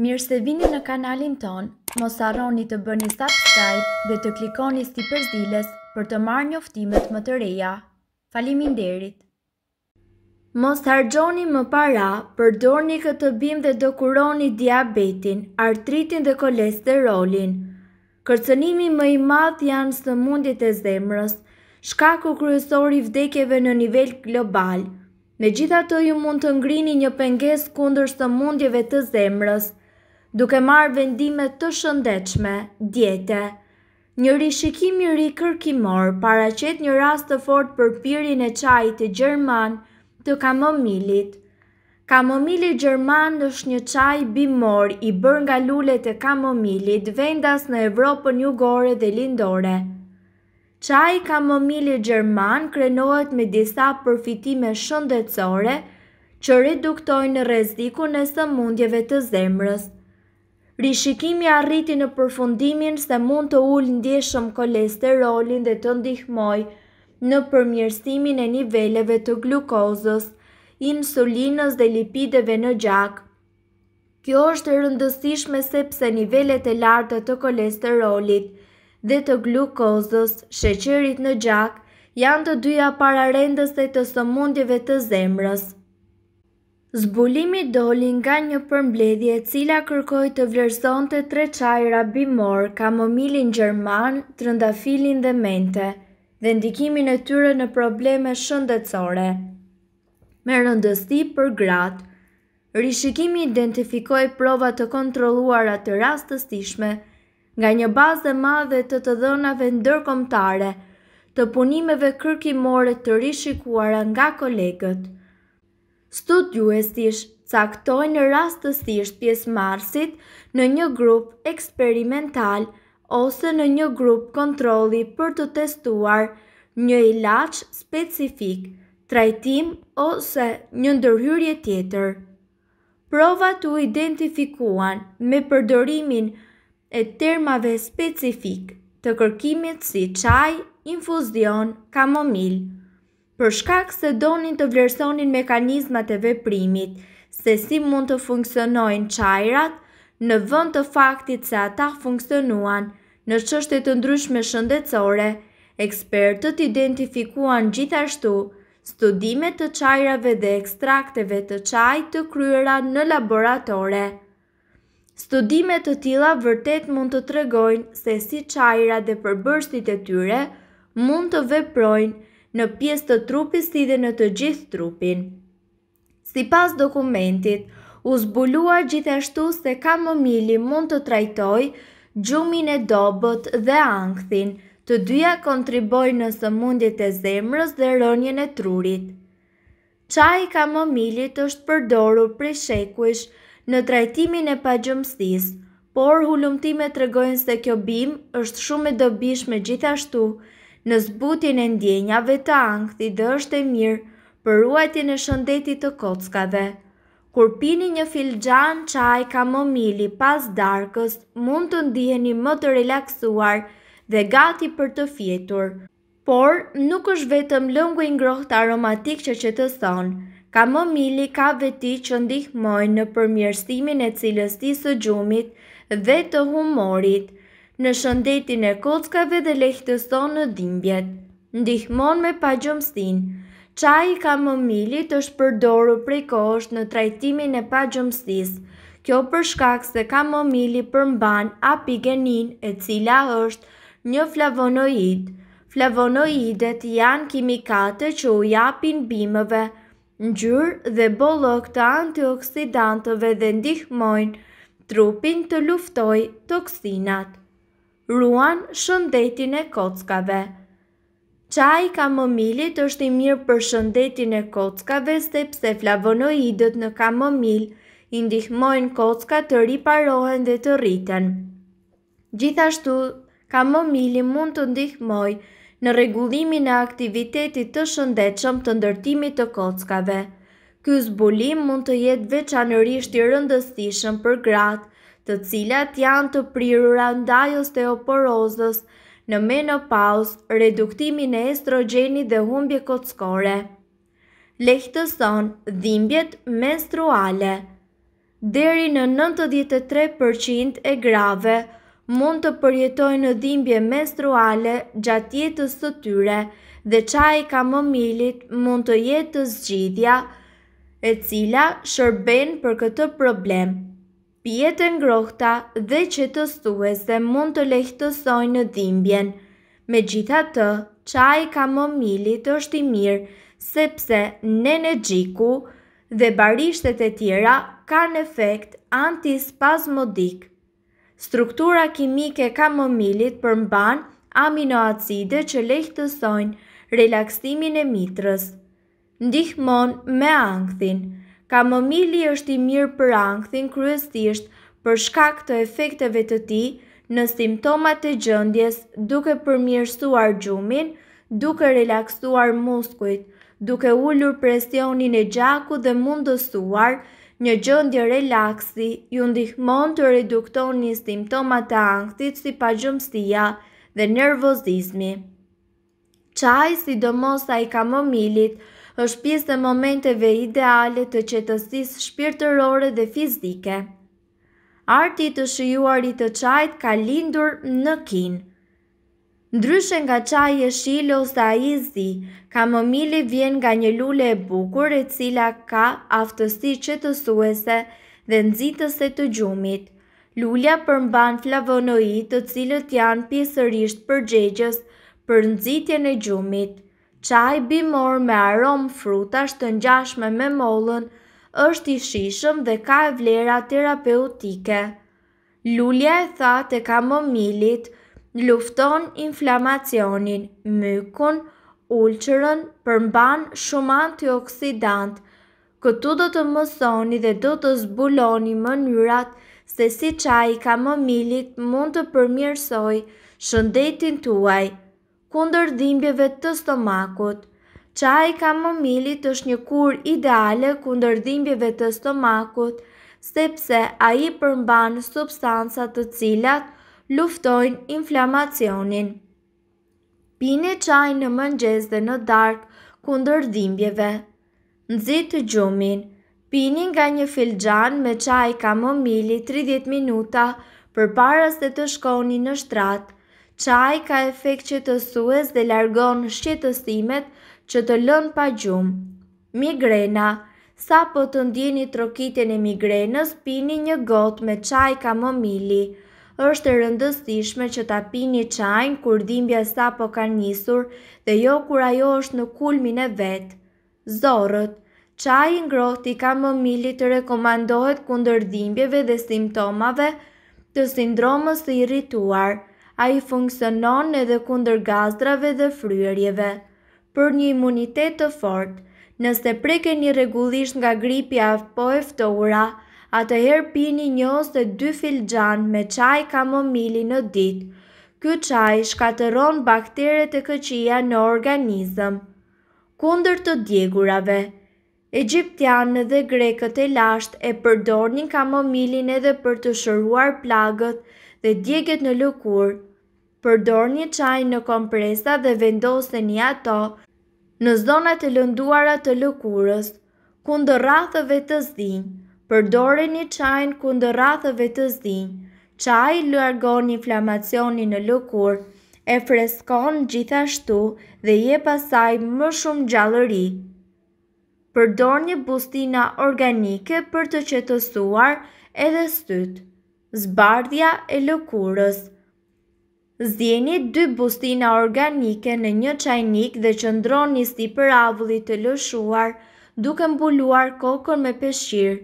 Mirë se vini në kanalin ton, mos arroni të bëni subscribe dhe të klikoni si përzilës për të marrë njoftimet më të reja. Falimin derit! Mos hargjoni më para, përdorni këtë bim dhe dokuroni diabetin, artritin dhe kolesterolin. Kërcënimi më i madh janë së mundit e zemrës, shkaku kryesori vdekjeve në nivel global. Me gjitha të ju mund të ngrini një penges kundër së mundjeve të zemrës, duke marë vendimet të shëndechme, djete. Një rishikim një rikërkimor, para qëtë një rast të fort për pyrin e qaj të Gjerman të kamomilit. Kamomili Gjerman është një qaj bimor i bërë nga lullet e kamomilit vendas në Evropën jugore dhe lindore. Qaj kamomili Gjerman krenohet me disa përfitime shëndecore që reduktojnë rezikun e së mundjeve të zemrës. Rishikimi arriti në përfundimin se mund të ullë ndjeshëm kolesterolin dhe të ndihmoj në përmjërstimin e niveleve të glukozës, insulinës dhe lipideve në gjak. Kjo është rëndësishme sepse nivellet e lartë të kolesterolit dhe të glukozës, sheqerit në gjak, janë të dyja pararendës dhe të sëmundjeve të zemrës. Zbulimi doli nga një përmbledhje cila kërkoj të vlerëzon të tre qajra bimor, kamomilin gjerman, trëndafilin dhe mente, dhe ndikimin e tyre në probleme shëndetsore. Me rëndësti për gratë, rishikimi identifikoj prova të kontroluara të rastës tishme, nga një bazë dhe madhe të të dhënave ndërkomtare, të punimeve kërkimore të rishikuara nga kolegët, Studiuestish caktojnë rastësisht pjesë marsit në një grup eksperimental ose në një grup kontroli për të testuar një ilaq specifik, trajtim ose një ndërhyrje tjetër. Provat u identifikuan me përdorimin e termave specifik të kërkimit si qaj, infuzion, kamomil për shkak se donin të vlerësonin mekanizmat e veprimit, se si mund të funksionojnë qajrat në vënd të faktit se ata funksionuan në qështet të ndryshme shëndecore, ekspertët identifikuan gjithashtu studimet të qajrave dhe ekstrakteve të qaj të kryera në laboratore. Studimet të tila vërtet mund të tregojnë se si qajra dhe përbërstit e tyre mund të veprojnë në pjesë të trupit si dhe në të gjithë trupin. Si pas dokumentit, u zbulua gjithashtu se kamomili mund të trajtoj gjumin e dobot dhe angthin, të dyja kontriboj në sëmundit e zemrës dhe rënjën e trurit. Qaj kamomilit është përdoru prej shekuish në trajtimin e pagjëmsis, por hullumtime të regojnë se kjo bim është shumë e dobish me gjithashtu, në zbutin e ndjenjave të angthi dhe është e mirë për ruajtjen e shëndetit të kockave. Kur pini një filxhan çaj kamomili pas darkës, mund të ndiheni më të relaksuar dhe gati për të fjetur. Por nuk është vetëm lëngu i ngrohtë aromatik që qetëson. Kamomili ka veti që ndihmojnë në përmjërstimin e cilës së gjumit dhe të humorit – në shëndetin e kockave dhe lehtëson në dimbjet Ndihmon me pa gjëmstin. Qaj i kamomilit është përdoru prej kosht në trajtimin e pa gjëmstis. Kjo përshkak se kamomili përmban apigenin e cila është një flavonoid. Flavonoidet janë kimikate që u japin bimëve, njërë dhe bollok të antioksidantove dhe ndihmojnë trupin të luftoj toksinat ruan shëndetin e kockave. Qaj kamomilit është i mirë për shëndetin e kockave sepse flavonoidët në kamomil i ndihmojnë kocka të riparohen dhe të rriten. Gjithashtu, kamomili mund të ndihmoj në regullimin e aktivitetit të shëndetshëm të ndërtimit të kockave. Ky zbulim mund të jetë veçanërisht i rëndësishëm për gratë të cilat janë të prirura ndaj osteoporozës, në menopaus, reduktimin e estrogeni dhe humbje kockore. Lehtëson dhimbjet menstruale Deri në 93% e grave mund të përjetojnë dhimbje menstruale gjatë jetës të tyre dhe qaj ka më milit mund të jetë të zgjidhja, e cila shërben për këtë problem pjetë të ngrohta dhe që të stuese mund të lehtësoj në dhimbjen. Me gjitha të, qaj ka më milit është i mirë, sepse në gjiku dhe barishtet e tjera kanë efekt antispazmodik. Struktura kimike ka më milit përmban aminoacide që lehtësojnë relaksimin e mitrës. Ndihmon me angthin, Kamomili është i mirë për angthin kryesisht për shkak të efekteve të tij në simptomat e gjendjes, duke përmirësuar gjumin, duke relaksuar muskujt, duke ulur presionin e gjakut dhe mundësuar një gjendje relaksi, ju ndihmon të reduktoni simptomat e angthit si pagjumësia dhe nervozizmi. Çaji, sidomos ai kamomilit, është pjesë e momenteve ideale të qetësisë shpirtërore dhe fizike. Arti të shijuar i të çajit ka lindur në Kinë. Ndryshe nga çaji i shilë ose ai i zi, kamomili vjen nga një lule e bukur e cila ka aftësi qetësuese dhe nxitëse të gjumit. Lulja përmban flavonoid, të cilët janë pjesërisht përgjegjës për nxitjen e gjumit. Qaj bimor me aromë frutash të njashme me mollën është i shishëm dhe ka e vlera terapeutike. Lulja e tha të kamomilit lufton inflamacionin, mykun, ulqërën, përmban shumë antioksidant. Këtu do të mësoni dhe do të zbuloni mënyrat se si qaj i kamomilit mund të përmjërsoj shëndetin tuaj kundër dhimbjeve të stomakut. Qaj kamomilit është një kur ideale kundër dhimbjeve të stomakut, sepse a i përmbanë substancat të cilat luftojnë inflamacionin. Pini qaj në mëngjes dhe në dark kundër dhimbjeve. Nëzit të gjumin, pini nga një filgjan me qaj kamomili 30 minuta për paras dhe të shkoni në shtratë, Qaj ka efekt qetësues dhe largon shqetësimet që të lënë pa gjumë. Migrena Sa po të ndjeni trokitjen e migrenës, pini një gotë me çaj kamomili. Është e rëndësishme që ta pini çajin kur dhimbja sapo ka nisur dhe jo kur ajo është në kulmin e vet. Zorrët. Çaji ngrohtë i kamomilit rekomandohet kundër dhimbjeve dhe simptomave të sindromës së irrituar a i funksionon edhe kunder gazdrave dhe fryerjeve. Për një imunitet të fort, nëse preke një regullisht nga gripi a po eftohura, atëherë pini një ose dy filxan me qaj kamomili në ditë. Ky qaj shkateron bakteret e këqia në organizëm. Kunder të djegurave, Egjiptianë dhe grekët e lasht e përdornin kamomilin edhe për të shëruar plagët dhe djeget në lukur, përdor një qaj në kompresa dhe vendose një ato në zonat të lënduarat të lukurës, kundë rathëve të zdinjë, përdor një qaj në kundë rathëve të zdinjë, qaj lërgon inflamacioni në lukurë, e freskon gjithashtu dhe je pasaj më shumë gjallëri. Përdor një bustina organike për të qetësuar edhe stytë. Zbardhja e lëkurës Zdjeni dy bustina organike në një qajnik dhe që ndronë një sti për avullit të lëshuar duke mbuluar kokën me peshqirë.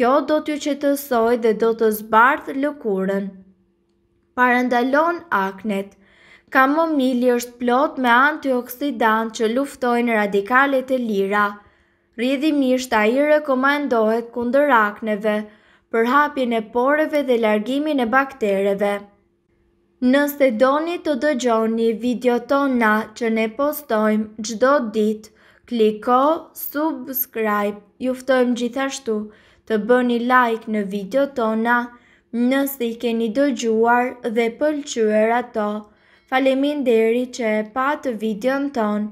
Kjo do t'ju që të soj dhe do të zbardh lëkurën. Parandalon aknet Kamomili është plot me antioksidant që luftojnë radikalet e lira. Rjedhimisht a i rekomendohet kunder akneve, për hapjen e poreve dhe largimin e baktereve. Nëse doni të dëgjoni video tona që ne postojmë gjdo dit, kliko subscribe, juftojmë gjithashtu të bëni like në video tona nëse i keni dëgjuar dhe pëlqyër ato. Falemin deri që e patë video në tonë,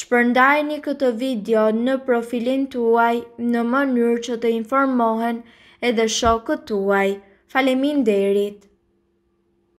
shpërndajni këtë video në profilin tuaj në mënyrë që të informohen edhe shokët tuaj. Falemin derit.